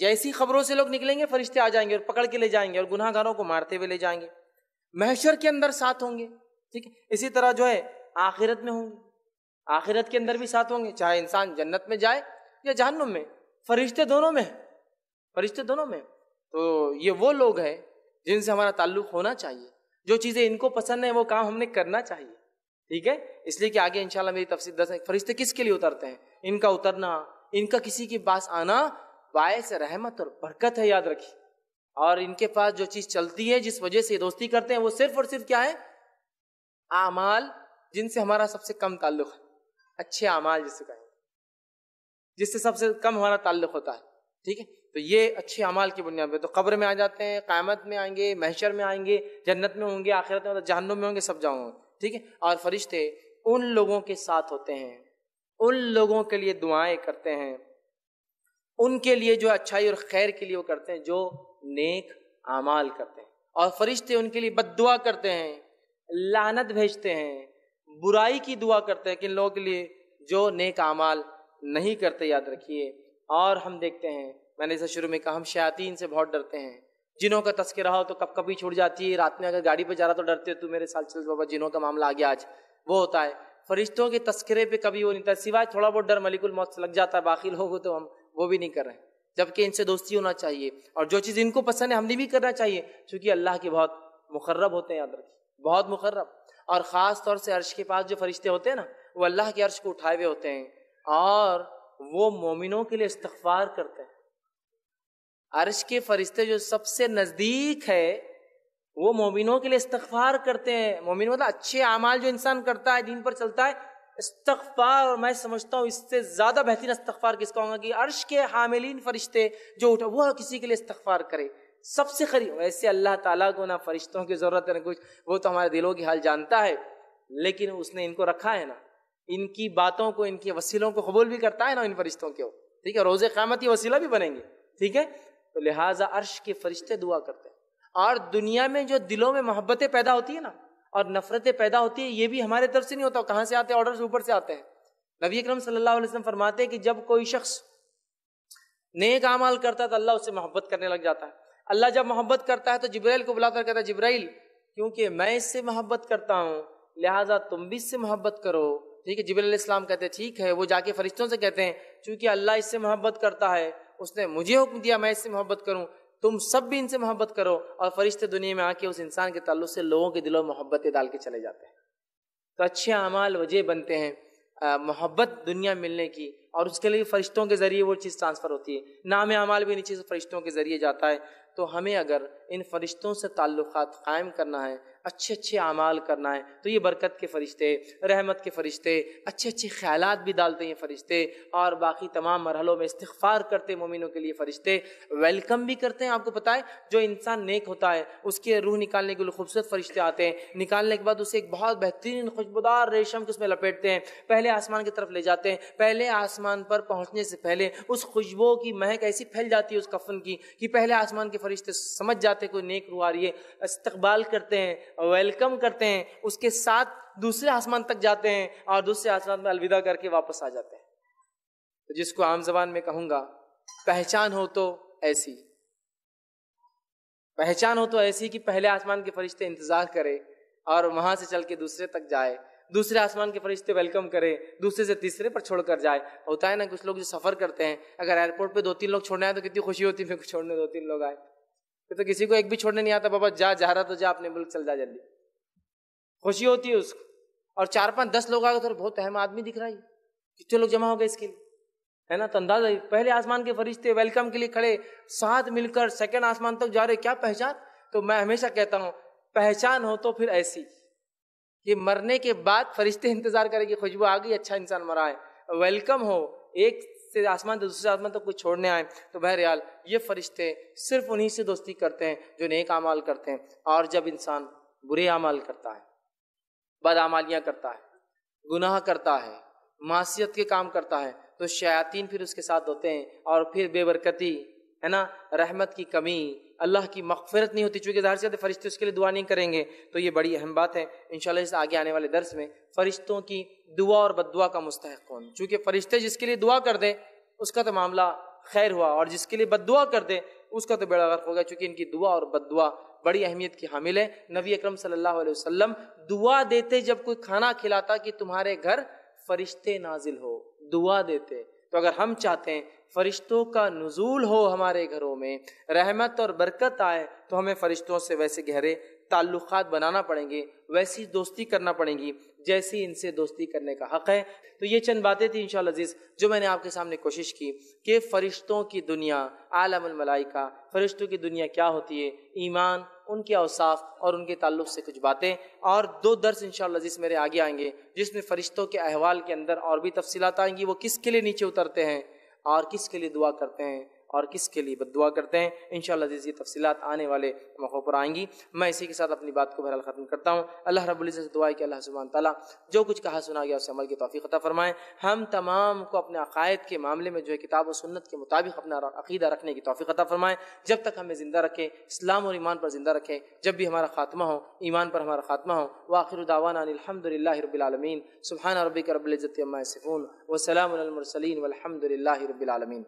جیسی خبروں سے لوگ نکلیں گے فرشتے آ جائیں گے اور پکڑ کے لے جائیں گے اور گناہ گاروں کو مارتے ہوئے لے جائیں گے محشر کے اندر ساتھ ہوں گے ٹھیک ہے اسی طرح جو ہے آخرت میں ہوں گے آخرت کے اندر بھی ساتھ ہوں گے چاہے انسان جنت میں جائے یا جہنم میں فرشتے دونوں میں فرشتے دونوں میں تو یہ وہ لوگ ہیں جن سے ہمارا تعلق ہونا چاہیے جو چیزیں ان کو پسند ہیں وہ کام ہم نے کرنا چاہیے ٹھیک ہے اس لیے کہ آگے انشاءاللہ میری تفصیل دس ہے فرشتے کس کے لیے اترتے ہیں ان کا اترنا ان کا کسی کے پاس آنا باعث رحمت اور برکت ہے یاد رکھی اور ان کے پاس جو چیز چلتی ہے جس وجہ سے یہ دوستی کرتے ہیں وہ صرف اور صرف کیا ہے اعمال جن سے ہمارا سب سے کم تعلق ہے اچھے اعمال جسے کہیں جس سے سب سے کم ہمارا تعلق ہوتا ہے ٹھیک ہے تو یہ اچھے اعمال کی بنیاد پہ تو قبر میں آ جاتے ہیں قیامت میں آئیں گے محشر میں آئیں گے جنت میں ہوں گے آخرت میں مطلب جہنم میں ہوں گے سب جاؤں ٹھیک ہے اور فرشتے ان لوگوں کے ساتھ ہوتے ہیں ان لوگوں کے لیے دعائیں کرتے ہیں ان کے لیے جو اچھائی اور خیر کے لیے وہ کرتے ہیں جو نیک اعمال کرتے ہیں اور فرشتے ان کے لیے بد دعا کرتے ہیں لانت بھیجتے ہیں برائی کی دعا کرتے ہیں کن لوگوں کے لیے جو نیک اعمال نہیں کرتے یاد رکھیے اور ہم دیکھتے ہیں میں نے اسے شروع میں کہا ہم شیاطین سے بہت ڈرتے ہیں جنہوں کا تذکرہ ہو تو کب کبھی چھوٹ جاتی ہے رات میں اگر گاڑی پہ جا رہا تو ڈرتے تو میرے سال چل بابا جنہوں کا معاملہ آ گیا آج وہ ہوتا ہے فرشتوں کے تذکرے پہ کبھی وہ نہیں تھا سوائے تھوڑا بہت ڈر ملک الموت سے لگ جاتا ہے باقی ہو تو ہم وہ بھی نہیں کر رہے جبکہ ان سے دوستی ہونا چاہیے اور جو چیز ان کو پسند ہے ہم نے بھی کرنا چاہیے چونکہ اللہ کے بہت مقرب ہوتے ہیں بہت مقرب اور خاص طور سے عرش کے پاس جو فرشتے ہوتے ہیں نا وہ اللہ کے عرش کو اٹھائے ہوئے ہوتے ہیں اور وہ مومنوں کے لیے استغفار کرتے ہیں عرش کے فرشتے جو سب سے نزدیک ہے وہ مومنوں کے لیے استغفار کرتے ہیں مومن مطلب اچھے اعمال جو انسان کرتا ہے دین پر چلتا ہے استغفار میں سمجھتا ہوں اس سے زیادہ بہترین استغفار کس کا ہوگا کہ عرش کے حاملین فرشتے جو اٹھا وہ کسی کے لیے استغفار کرے سب سے خرید ویسے اللہ تعالیٰ کو نہ فرشتوں کی ضرورت ہے نہ کچھ وہ تو ہمارے دلوں کی حال جانتا ہے لیکن اس نے ان کو رکھا ہے نا ان کی باتوں کو ان کے وسیلوں کو قبول بھی کرتا ہے نا ان فرشتوں کے ٹھیک ہے روز قیامت یہ وسیلہ بھی بنیں گے ٹھیک ہے تو لہٰذا عرش کے فرشتے دعا کرتے ہیں اور دنیا میں جو دلوں میں محبتیں پیدا ہوتی ہیں نا اور نفرتیں پیدا ہوتی ہیں یہ بھی ہمارے طرف سے نہیں ہوتا کہاں سے سے آتے آتے ہیں ہیں اوپر نبی اکرم صلی اللہ علیہ وسلم فرماتے ہیں کہ جب کوئی شخص نیک اعمال کرتا ہے تو اللہ محبت کرنے لگ جاتا ہے اللہ جب محبت کرتا ہے تو جبرائیل کو بلا کر کہتا ہے جبرائیل کیونکہ میں اس سے محبت کرتا ہوں لہٰذا تم بھی اس سے محبت کرو ٹھیک ہے جبرا علیہ السلام کہتے ٹھیک ہے وہ جا کے فرشتوں سے کہتے ہیں چونکہ اللہ اس سے محبت کرتا ہے اس نے مجھے حکم دیا میں اس سے محبت کروں تم سب بھی ان سے محبت کرو اور فرشتے دنیا میں آ کے اس انسان کے تعلق سے لوگوں کے دلوں محبتیں ڈال کے چلے جاتے ہیں تو اچھے اعمال وجہ بنتے ہیں محبت دنیا ملنے کی اور اس کے لیے فرشتوں کے ذریعے وہ چیز ٹرانسفر ہوتی ہے نام اعمال بھی ان چیز فرشتوں کے ذریعے جاتا ہے تو ہمیں اگر ان فرشتوں سے تعلقات قائم کرنا ہے اچھے اچھے اعمال کرنا ہے تو یہ برکت کے فرشتے رحمت کے فرشتے اچھے اچھے خیالات بھی ڈالتے ہیں فرشتے اور باقی تمام مرحلوں میں استغفار کرتے مومنوں کے لیے فرشتے ویلکم بھی کرتے ہیں آپ کو پتہ ہے جو انسان نیک ہوتا ہے اس کے روح نکالنے کے لئے خوبصورت فرشتے آتے ہیں نکالنے کے بعد اسے ایک بہت بہترین خوشبودار ریشم کے اس میں لپیٹتے ہیں پہلے آسمان کی طرف لے جاتے ہیں پہلے آسمان پر پہنچنے سے پہلے اس خوشبو کی مہک ایسی پھیل جاتی ہے اس کفن کی کہ پہلے آسمان کے فرشتے سمجھ جاتے کوئی نیک روح آ رہی ہے استقبال کرتے ہیں ویلکم کرتے ہیں اس کے ساتھ دوسرے آسمان تک جاتے ہیں اور دوسرے آسمان میں الوداع کر کے واپس آ جاتے ہیں جس کو عام زبان میں کہوں گا پہچان ہو تو ایسی پہچان ہو تو ایسی کہ پہلے آسمان کے فرشتے انتظار کرے اور وہاں سے چل کے دوسرے تک جائے دوسرے آسمان کے فرشتے ویلکم کرے دوسرے سے تیسرے پر چھوڑ کر جائے ہوتا ہے نا کچھ لوگ جو سفر کرتے ہیں اگر ایئرپورٹ پہ دو تین لوگ چھوڑنے آئے تو کتنی خوشی ہوتی ہے چھوڑنے دو تین لوگ آئے تو کسی کو ایک بھی چھوڑنے نہیں آتا بابا جا جا رہا تو جا اپنے ملک چل جا جلدی خوشی ہوتی ہے اس کو اور چار پانچ دس لوگ آگے تو بہت اہم آدمی دکھ رہا ہے کتنے لوگ جمع ہو گئے اس کے لیے ہے نا تو اندازہ پہلے آسمان کے فرشتے ویلکم کے لیے کھڑے ساتھ مل کر سیکنڈ آسمان تک جا رہے کیا پہچان تو میں ہمیشہ کہتا ہوں پہچان ہو تو پھر ایسی یہ مرنے کے بعد فرشتے انتظار کریں کہ خوشبو آ گئی اچھا انسان مرا ہے ویلکم ہو ایک سے آسمان دوسرے آسمان تک کچھ چھوڑنے آئے تو بہرحال یہ فرشتے صرف انہی سے دوستی کرتے ہیں جو نیک اعمال کرتے ہیں اور جب انسان برے اعمال کرتا ہے بدعمالیاں کرتا ہے گناہ کرتا ہے معاشیت کے کام کرتا ہے تو شیاطین پھر اس کے ساتھ ہوتے ہیں اور پھر بے برکتی ہے نا رحمت کی کمی اللہ کی مغفرت نہیں ہوتی چونکہ ظاہر سے فرشتے اس کے لیے دعا نہیں کریں گے تو یہ بڑی اہم بات ہے ان شاء اللہ درس میں فرشتوں کی دعا اور بد دعا کا مستحق کون چونکہ فرشتے جس کے لیے دعا کر دیں اس کا تو معاملہ خیر ہوا اور جس کے لیے بد دعا کر دیں اس کا تو بیڑا غرق ہو گیا چونکہ ان کی دعا اور بد دعا بڑی اہمیت کی حامل ہے نبی اکرم صلی اللہ علیہ وسلم دعا دیتے جب کوئی کھانا کھلاتا کہ تمہارے گھر فرشتے نازل ہو دعا دیتے تو اگر ہم چاہتے ہیں فرشتوں کا نزول ہو ہمارے گھروں میں رحمت اور برکت آئے تو ہمیں فرشتوں سے ویسے گہرے تعلقات بنانا پڑیں گے ویسی دوستی کرنا پڑیں گی جیسی ان سے دوستی کرنے کا حق ہے تو یہ چند باتیں تھیں انشاءاللہ عزیز جو میں نے آپ کے سامنے کوشش کی کہ فرشتوں کی دنیا عالم الملائکہ فرشتوں کی دنیا کیا ہوتی ہے ایمان ان کے اوصاف اور ان کے تعلق سے کچھ باتیں اور دو درس انشاءاللہ عزیز میرے آگے آئیں گے جس میں فرشتوں کے احوال کے اندر اور بھی تفصیلات آئیں گی وہ کس کے لیے نیچے اترتے ہیں اور کس کے لیے دعا کرتے ہیں اور کس کے لیے بد دعا کرتے ہیں انشاءاللہ عزیز یہ تفصیلات آنے والے موقعوں پر آئیں گی میں اسی کے ساتھ اپنی بات کو بہرحال ختم کرتا ہوں اللہ رب العزت سے دعا کہ اللہ سبحانہ تعالیٰ جو کچھ کہا سنا گیا اسے عمل کی توفیق عطا فرمائیں ہم تمام کو اپنے عقائد کے معاملے میں جو ہے کتاب و سنت کے مطابق اپنا عقیدہ رکھنے کی توفیق عطا فرمائیں جب تک ہمیں زندہ رکھیں اسلام اور ایمان پر زندہ رکھیں جب بھی ہمارا خاتمہ ہو ایمان پر ہمارا خاتمہ ہو واخر دعوانا الحمد للہ رب العالمین سبحان ربک رب العزت عما سلام وسلام المرسلین والحمد للہ رب العالمین